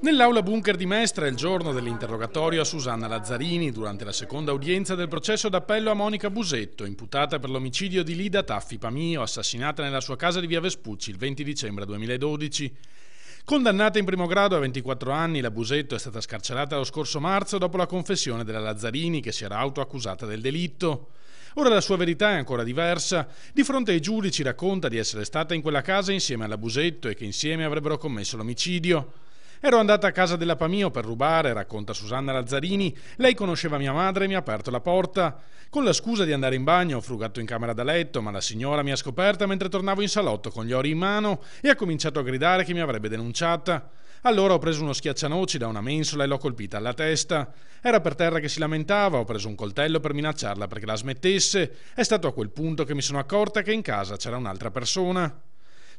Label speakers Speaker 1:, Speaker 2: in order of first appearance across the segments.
Speaker 1: Nell'aula bunker di Mestre, il giorno dell'interrogatorio a Susanna Lazzarini, durante la seconda udienza del processo d'appello a Monica Busetto, imputata per l'omicidio di Lida Taffi Pamio, assassinata nella sua casa di via Vespucci il 20 dicembre 2012. Condannata in primo grado a 24 anni, la Busetto è stata scarcerata lo scorso marzo dopo la confessione della Lazzarini, che si era autoaccusata del delitto. Ora la sua verità è ancora diversa. Di fronte ai giudici racconta di essere stata in quella casa insieme alla Busetto e che insieme avrebbero commesso l'omicidio. Ero andata a casa della Pamio per rubare, racconta Susanna Lazzarini. Lei conosceva mia madre e mi ha aperto la porta. Con la scusa di andare in bagno ho frugato in camera da letto, ma la signora mi ha scoperta mentre tornavo in salotto con gli ori in mano e ha cominciato a gridare che mi avrebbe denunciata. Allora ho preso uno schiaccianoci da una mensola e l'ho colpita alla testa. Era per terra che si lamentava, ho preso un coltello per minacciarla perché la smettesse. È stato a quel punto che mi sono accorta che in casa c'era un'altra persona.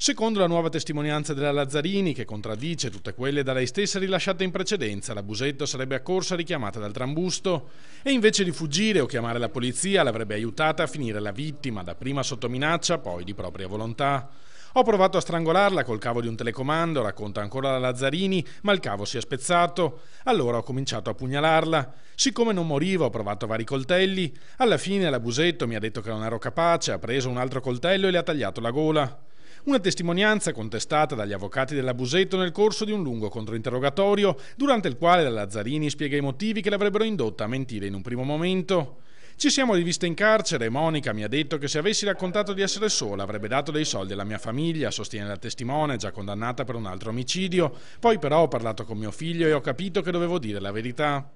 Speaker 1: Secondo la nuova testimonianza della Lazzarini, che contraddice tutte quelle da lei stessa rilasciate in precedenza, la Busetto sarebbe accorsa richiamata dal trambusto e invece di fuggire o chiamare la polizia l'avrebbe aiutata a finire la vittima, dapprima sotto minaccia, poi di propria volontà. Ho provato a strangolarla col cavo di un telecomando, racconta ancora la Lazzarini, ma il cavo si è spezzato. Allora ho cominciato a pugnalarla. Siccome non morivo, ho provato vari coltelli. Alla fine la Busetto mi ha detto che non ero capace, ha preso un altro coltello e le ha tagliato la gola. Una testimonianza contestata dagli avvocati della Busetto nel corso di un lungo controinterrogatorio, durante il quale la Lazzarini spiega i motivi che l'avrebbero indotta a mentire in un primo momento. Ci siamo riviste in carcere e Monica mi ha detto che se avessi raccontato di essere sola avrebbe dato dei soldi alla mia famiglia, sostiene la testimone, già condannata per un altro omicidio. Poi però ho parlato con mio figlio e ho capito che dovevo dire la verità.